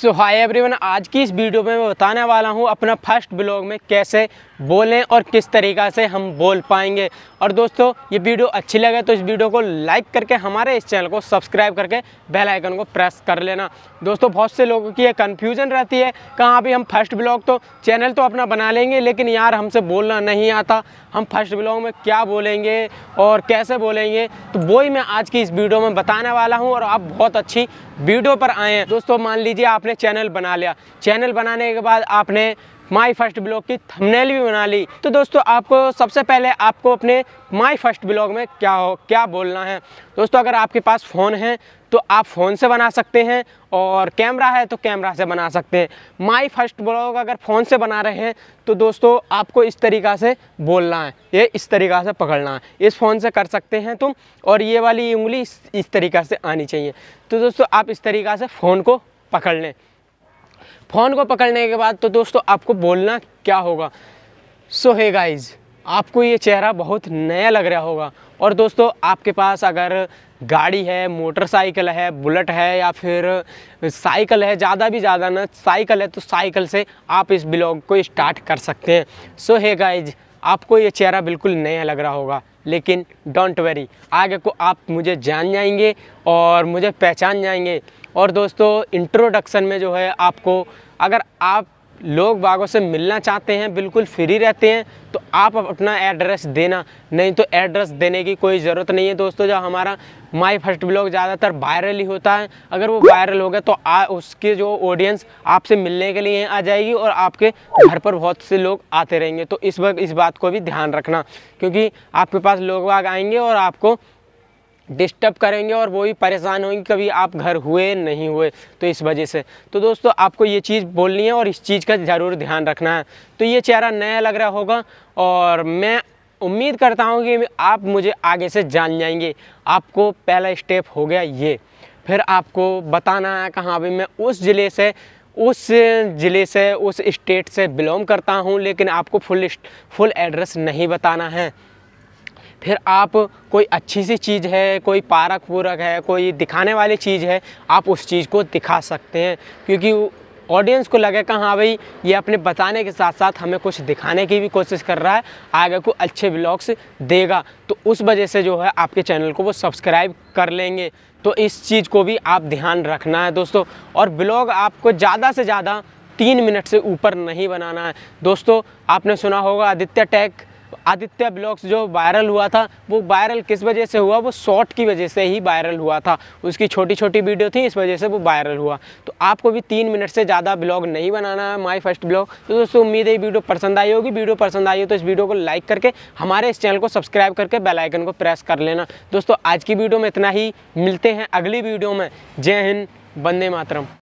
सो hi everyone आज की इस वीडियो में मैं बताने वाला हूँ अपना फर्स्ट ब्लॉग में कैसे बोलें और किस तरीका से हम बोल पाएंगे और दोस्तों ये वीडियो अच्छी लगे तो इस वीडियो को लाइक करके हमारे इस चैनल को सब्सक्राइब करके बेल आइकन को प्रेस कर लेना दोस्तों बहुत से लोगों की ये कन्फ्यूज़न रहती है कहाँ अभी हम फर्स्ट ब्लॉग तो चैनल तो अपना बना लेंगे लेकिन यार हमसे बोलना नहीं आता हम फर्स्ट ब्लॉग में क्या बोलेंगे और कैसे बोलेंगे तो वही मैं आज की इस वीडियो में बताने वाला हूँ और आप बहुत अच्छी वीडियो पर आए हैं दोस्तों मान लीजिए आपने चैनल बना लिया चैनल बनाने के बाद आपने माई फर्स्ट ब्लॉग की थंबनेल भी बना ली तो दोस्तों आपको सबसे पहले आपको अपने माई फर्स्ट ब्लॉग में क्या हो क्या बोलना है दोस्तों अगर आपके पास फ़ोन है तो आप फ़ोन से बना सकते हैं और कैमरा है तो कैमरा से बना सकते हैं माई फर्स्ट ब्लॉग अगर फ़ोन से बना रहे हैं तो दोस्तों आपको इस तरीक़ा से बोलना है ये इस तरीक़ा से पकड़ना है इस फ़ोन से कर सकते हैं तुम और ये वाली उंगली इस, इस तरीक़ा से आनी चाहिए तो दोस्तों आप इस तरीक़ा से फ़ोन को पकड़ लें फ़ोन को पकड़ने के बाद तो दोस्तों आपको बोलना क्या होगा सो है गाइज़ आपको ये चेहरा बहुत नया लग रहा होगा और दोस्तों आपके पास अगर गाड़ी है मोटरसाइकिल है बुलेट है या फिर साइकिल है ज़्यादा भी ज़्यादा ना साइकिल है तो साइकिल से आप इस ब्लॉग को स्टार्ट कर सकते हैं सो है गाइज आपको ये चेहरा बिल्कुल नया लग रहा होगा लेकिन डोंट वेरी आगे को आप मुझे जान जाएंगे और मुझे पहचान जाएंगे और दोस्तों इंट्रोडक्शन में जो है आपको अगर आप लोग बागों से मिलना चाहते हैं बिल्कुल फ्री रहते हैं तो आप अपना एड्रेस देना नहीं तो एड्रेस देने की कोई ज़रूरत नहीं है दोस्तों जब हमारा माई फर्स्ट ब्लॉग ज़्यादातर वायरल ही होता है अगर वो वायरल हो गया तो आ, उसके जो ऑडियंस आपसे मिलने के लिए आ जाएगी और आपके घर पर बहुत से लोग आते रहेंगे तो इस वक्त इस बात को भी ध्यान रखना क्योंकि आपके पास लोग बाग आएंगे और आपको डिस्टर्ब करेंगे और वो भी परेशान होंगे कभी आप घर हुए नहीं हुए तो इस वजह से तो दोस्तों आपको ये चीज़ बोलनी है और इस चीज़ का ज़रूर ध्यान रखना है तो ये चेहरा नया लग रहा होगा और मैं उम्मीद करता हूँ कि आप मुझे आगे से जान जाएंगे आपको पहला स्टेप हो गया ये फिर आपको बताना है कहाँ भी मैं उस ज़िले से उस ज़िले से उस स्टेट से बिलोंग करता हूँ लेकिन आपको फुल फुल एड्रेस नहीं बताना है फिर आप कोई अच्छी सी चीज़ है कोई पारक वूरक है कोई दिखाने वाली चीज़ है आप उस चीज़ को दिखा सकते हैं क्योंकि ऑडियंस को लगेगा हाँ भाई ये अपने बताने के साथ साथ हमें कुछ दिखाने की भी कोशिश कर रहा है आगे को अच्छे ब्लॉग्स देगा तो उस वजह से जो है आपके चैनल को वो सब्सक्राइब कर लेंगे तो इस चीज़ को भी आप ध्यान रखना है दोस्तों और ब्लॉग आपको ज़्यादा से ज़्यादा तीन मिनट से ऊपर नहीं बनाना है दोस्तों आपने सुना होगा आदित्य टैग आदित्य ब्लॉग्स जो वायरल हुआ था वो वायरल किस वजह से हुआ वो शॉर्ट की वजह से ही वायरल हुआ था उसकी छोटी छोटी वीडियो थी इस वजह से वो वायरल हुआ तो आपको भी तीन मिनट से ज़्यादा ब्लॉग नहीं बनाना है माई फर्स्ट ब्लॉग तो दोस्तों उम्मीद है वीडियो पसंद आई होगी वीडियो पसंद आई हो तो इस वीडियो को लाइक करके हमारे इस चैनल को सब्सक्राइब करके बेलाइकन को प्रेस कर लेना दोस्तों आज की वीडियो में इतना ही मिलते हैं अगली वीडियो में जय हिंद बंदे मातरम